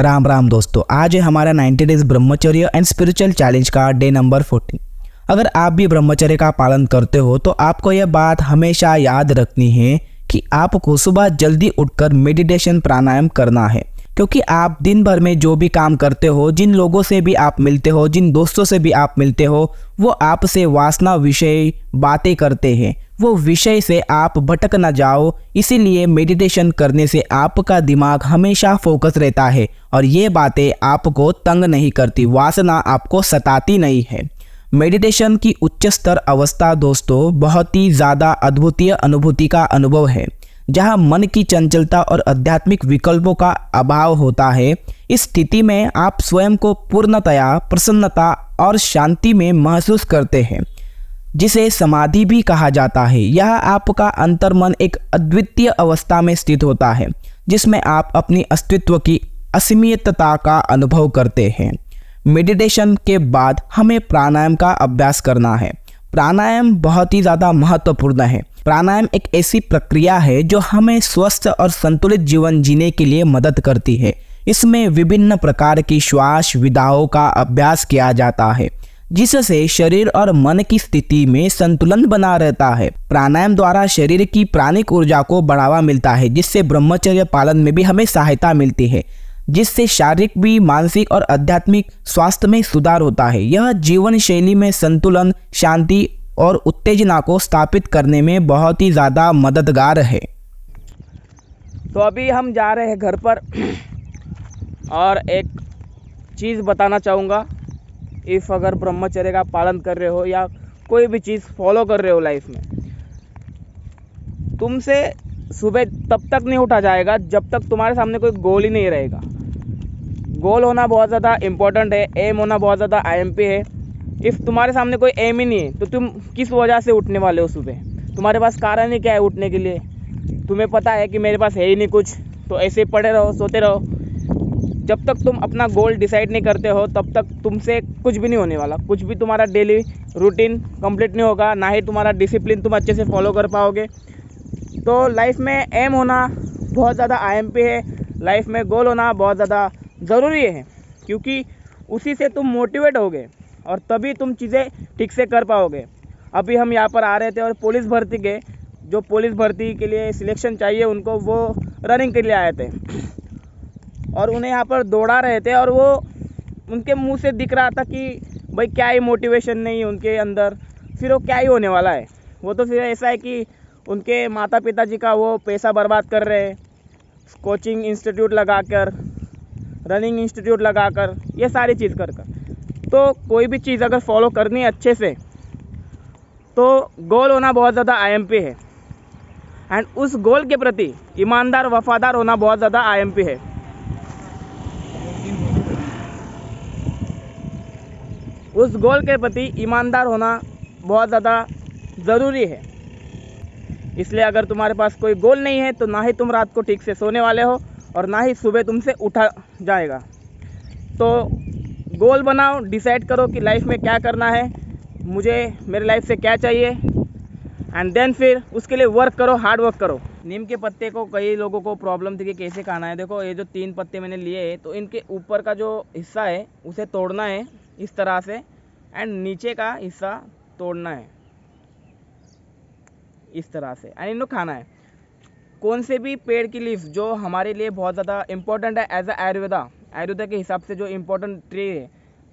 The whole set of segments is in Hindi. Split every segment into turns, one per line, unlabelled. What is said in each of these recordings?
राम राम दोस्तों आज है हमारा 90 days brahmacharya and spiritual challenge का डे नंबर 14 अगर आप भी ब्रह्मचर्य का पालन करते हो तो आपको यह बात हमेशा याद रखनी है कि आपको सुबह जल्दी उठकर मेडिटेशन प्राणायाम करना है क्योंकि आप दिन भर में जो भी काम करते हो जिन लोगों से भी आप मिलते हो जिन दोस्तों से भी आप मिलते हो वो आपसे वासना विषय बातें करते हैं वो विषय से आप भटक ना जाओ इसीलिए मेडिटेशन करने से आपका दिमाग हमेशा फोकस रहता है और ये बातें आपको तंग नहीं करती वासना आपको सताती नहीं है मेडिटेशन की उच्च स्तर अवस्था दोस्तों बहुत ही ज़्यादा अद्भुतीय अनुभूति का अनुभव है जहां मन की चंचलता और आध्यात्मिक विकल्पों का अभाव होता है इस स्थिति में आप स्वयं को पूर्णतया प्रसन्नता और शांति में महसूस करते हैं जिसे समाधि भी कहा जाता है यह आपका अंतर्मन एक अद्वितीय अवस्था में स्थित होता है जिसमें आप अपनी अस्तित्व की असीमितता का अनुभव करते हैं मेडिटेशन के बाद हमें प्राणायाम का अभ्यास करना है प्राणायाम बहुत ही ज़्यादा महत्वपूर्ण है प्राणायाम एक ऐसी प्रक्रिया है जो हमें स्वस्थ और संतुलित जीवन जीने के लिए मदद करती है इसमें विभिन्न प्रकार की श्वास विधाओं का अभ्यास किया जाता है जिससे शरीर और मन की स्थिति में संतुलन बना रहता है प्राणायाम द्वारा शरीर की प्राणिक ऊर्जा को बढ़ावा मिलता है जिससे ब्रह्मचर्य पालन में भी हमें सहायता मिलती है जिससे शारीरिक भी मानसिक और आध्यात्मिक स्वास्थ्य में सुधार होता है यह जीवन शैली में संतुलन शांति और उत्तेजना को स्थापित करने में बहुत ही ज़्यादा मददगार है
तो अभी हम जा रहे हैं घर पर और एक चीज़ बताना चाहूँगा इफ़ अगर ब्रह्मचर्य का पालन कर रहे हो या कोई भी चीज़ फॉलो कर रहे हो लाइफ में तुमसे सुबह तब तक नहीं उठा जाएगा जब तक तुम्हारे सामने कोई गोल ही नहीं रहेगा गोल होना बहुत ज़्यादा इम्पोर्टेंट है एम होना बहुत ज़्यादा आई है इफ़ तुम्हारे सामने कोई एम ही नहीं है तो तुम किस वजह से उठने वाले हो सुबह तुम्हारे पास कारण ही क्या है उठने के लिए तुम्हें पता है कि मेरे पास है ही नहीं कुछ तो ऐसे पड़े रहो सोते रहो जब तक तुम अपना गोल डिसाइड नहीं करते हो तब तक तुमसे कुछ भी नहीं होने वाला कुछ भी तुम्हारा डेली रूटीन कंप्लीट नहीं होगा ना ही तुम्हारा डिसिप्लिन तुम अच्छे से फॉलो कर पाओगे तो लाइफ में एम होना बहुत ज़्यादा आई है लाइफ में गोल होना बहुत ज़्यादा ज़रूरी है क्योंकि उसी से तुम मोटिवेट होगे और तभी तुम चीज़ें ठीक से कर पाओगे अभी हम यहाँ पर आ रहे थे और पुलिस भर्ती के जो पुलिस भर्ती के लिए सिलेक्शन चाहिए उनको वो रनिंग के लिए आए थे और उन्हें यहाँ पर दौड़ा रहे थे और वो उनके मुंह से दिख रहा था कि भाई क्या ही मोटिवेशन नहीं उनके अंदर फिर वो क्या ही होने वाला है वो तो फिर ऐसा है कि उनके माता पिता जी का वो पैसा बर्बाद कर रहे हैं कोचिंग इंस्टीट्यूट लगाकर रनिंग इंस्टीट्यूट लगाकर ये सारी चीज़ कर कर तो कोई भी चीज़ अगर फॉलो करनी है अच्छे से तो गोल होना बहुत ज़्यादा आईएमपी है एंड उस गोल के प्रति ईमानदार वफादार होना बहुत ज़्यादा आईएमपी है उस गोल के प्रति ईमानदार होना बहुत ज़्यादा ज़रूरी है इसलिए अगर तुम्हारे पास कोई गोल नहीं है तो ना ही तुम रात को ठीक से सोने वाले हो और ना ही सुबह तुमसे उठा जाएगा तो गोल बनाओ डिसाइड करो कि लाइफ में क्या करना है मुझे मेरे लाइफ से क्या चाहिए एंड देन फिर उसके लिए वर्क करो हार्ड वर्क करो नीम के पत्ते को कई लोगों को प्रॉब्लम थी कि कैसे खाना है देखो ये जो तीन पत्ते मैंने लिए हैं तो इनके ऊपर का जो हिस्सा है उसे तोड़ना है इस तरह से एंड नीचे का हिस्सा तोड़ना है इस तरह से एंड इनको खाना है कौन से भी पेड़ की लीफ जो हमारे लिए बहुत ज़्यादा इंपॉर्टेंट है एज अ आयुर्वेदा आयुर्वेदा के हिसाब से जो इम्पोर्टेंट ट्री है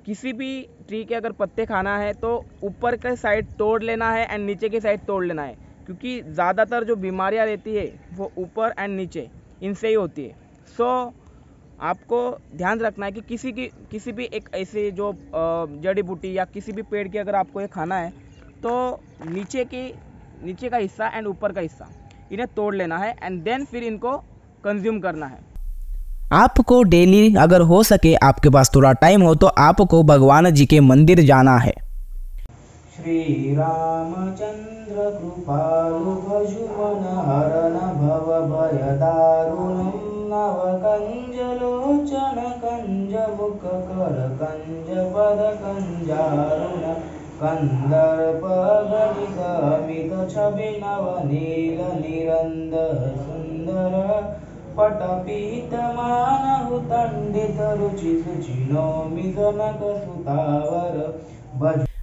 किसी भी ट्री के अगर पत्ते खाना है तो ऊपर के साइड तोड़ लेना है एंड नीचे के साइड तोड़ लेना है क्योंकि ज़्यादातर जो बीमारियाँ रहती है वो ऊपर एंड नीचे इनसे ही होती है सो so, आपको ध्यान रखना है कि किसी की किसी भी एक ऐसे जो जड़ी बूटी या किसी भी पेड़ की अगर आपको ये खाना है तो नीचे की नीचे का हिस्सा एंड ऊपर का हिस्सा इन्हें तोड़ लेना है एंड देन फिर इनको कंज्यूम करना है
आपको डेली अगर हो सके आपके पास थोड़ा टाइम हो तो आपको भगवान जी के मंदिर जाना है
श्री रामचंद्र कृपालु भजुमन हरण भव भय मुख कर पद गणित छवि नव नील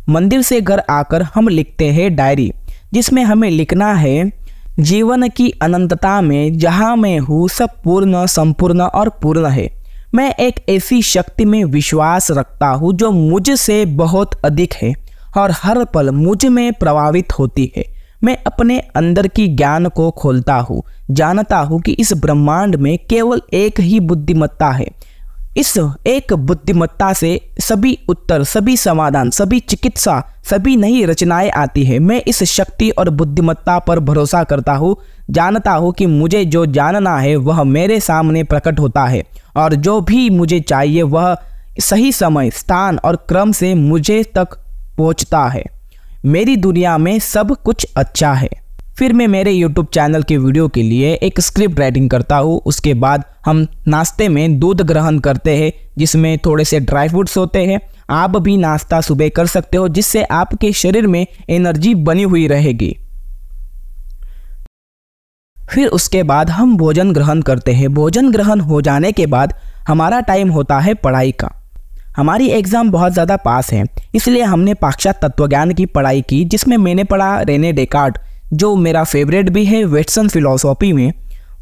मंदिर से घर आकर हम लिखते हैं डायरी जिसमें हमें लिखना है जीवन की अनंतता में जहाँ मैं हूँ सब पूर्ण संपूर्ण और पूर्ण है मैं एक ऐसी शक्ति में विश्वास रखता हूँ जो मुझसे बहुत अधिक है और हर पल मुझ में प्रभावित होती है मैं अपने अंदर की ज्ञान को खोलता हूँ जानता हूँ कि इस ब्रह्मांड में केवल एक ही बुद्धिमत्ता है इस एक बुद्धिमत्ता से सभी उत्तर सभी समाधान सभी चिकित्सा सभी नई रचनाएं आती है मैं इस शक्ति और बुद्धिमत्ता पर भरोसा करता हूँ जानता हूँ कि मुझे जो जानना है वह मेरे सामने प्रकट होता है और जो भी मुझे चाहिए वह सही समय स्थान और क्रम से मुझे तक पहुँचता है मेरी दुनिया में सब कुछ अच्छा है फिर मैं मेरे यूट्यूब चैनल के वीडियो के लिए एक स्क्रिप्ट राइटिंग करता हूँ उसके बाद हम नाश्ते में दूध ग्रहण करते हैं जिसमें थोड़े से ड्राई फ्रूट्स होते हैं आप भी नाश्ता सुबह कर सकते हो जिससे आपके शरीर में एनर्जी बनी हुई रहेगी फिर उसके बाद हम भोजन ग्रहण करते हैं भोजन ग्रहण हो जाने के बाद हमारा टाइम होता है पढ़ाई का हमारी एग्ज़ाम बहुत ज़्यादा पास है इसलिए हमने पाक्षात तत्वज्ञान की पढ़ाई की जिसमें मैंने पढ़ा रेने डेकार्ड जो मेरा फेवरेट भी है वेटसन फिलोसॉफी में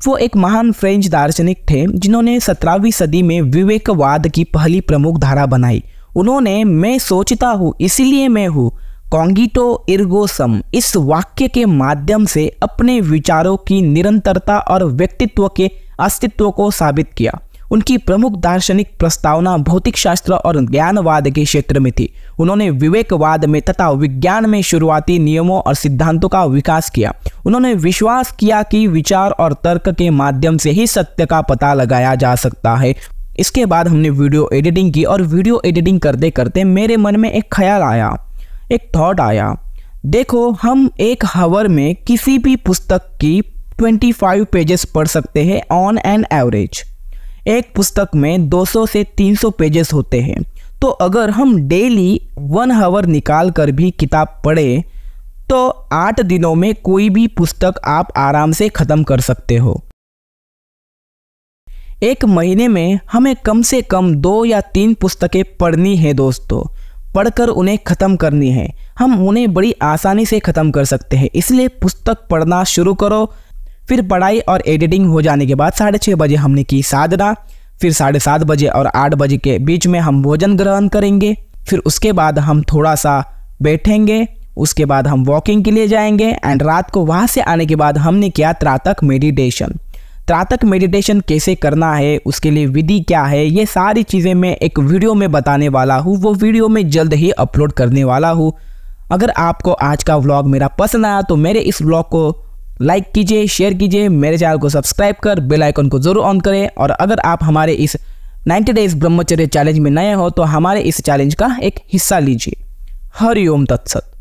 वो एक महान फ्रेंच दार्शनिक थे जिन्होंने सत्रहवीं सदी में विवेकवाद की पहली प्रमुख धारा बनाई उन्होंने मैं सोचता हूँ इसीलिए मैं हूँ कॉन्गिटो इर्गोसम इस वाक्य के माध्यम से अपने विचारों की निरंतरता और व्यक्तित्व के अस्तित्व को साबित किया उनकी प्रमुख दार्शनिक प्रस्तावना भौतिक शास्त्र और ज्ञानवाद के क्षेत्र में थी उन्होंने विवेकवाद में तथा विज्ञान में शुरुआती नियमों और सिद्धांतों का विकास किया उन्होंने विश्वास किया कि विचार और तर्क के माध्यम से ही सत्य का पता लगाया जा सकता है इसके बाद हमने वीडियो एडिटिंग की और वीडियो एडिटिंग करते करते मेरे मन में एक ख्याल आया एक थॉट आया देखो हम एक हवर में किसी भी पुस्तक की 25 पेजेस पढ़ सकते हैं ऑन एन एवरेज एक पुस्तक में 200 से 300 पेजेस होते हैं तो अगर हम डेली वन हावर निकाल कर भी किताब पढ़े तो आठ दिनों में कोई भी पुस्तक आप आराम से ख़त्म कर सकते हो एक महीने में हमें कम से कम दो या तीन पुस्तकें पढ़नी है दोस्तों पढ़कर उन्हें ख़त्म करनी है हम उन्हें बड़ी आसानी से ख़त्म कर सकते हैं इसलिए पुस्तक पढ़ना शुरू करो फिर पढ़ाई और एडिटिंग हो जाने के बाद साढ़े छः बजे हमने की साधना फिर साढ़े सात बजे और आठ बजे के बीच में हम भोजन ग्रहण करेंगे फिर उसके बाद हम थोड़ा सा बैठेंगे उसके बाद हम वॉकिंग के लिए जाएंगे एंड रात को वहाँ से आने के बाद हमने किया त्रातक मेडिटेशन त्रातक मेडिटेशन कैसे करना है उसके लिए विधि क्या है ये सारी चीज़ें मैं एक वीडियो में बताने वाला हूँ वो वीडियो में जल्द ही अपलोड करने वाला हूँ अगर आपको आज का व्लॉग मेरा पसंद आया तो मेरे इस व्लॉग को लाइक कीजिए शेयर कीजिए मेरे चैनल को सब्सक्राइब कर बेल आइकन को जरूर ऑन करें और अगर आप हमारे इस 90 डेज ब्रह्मचर्य चैलेंज में नए हो तो हमारे इस चैलेंज का एक हिस्सा लीजिए हरिओम तत्सत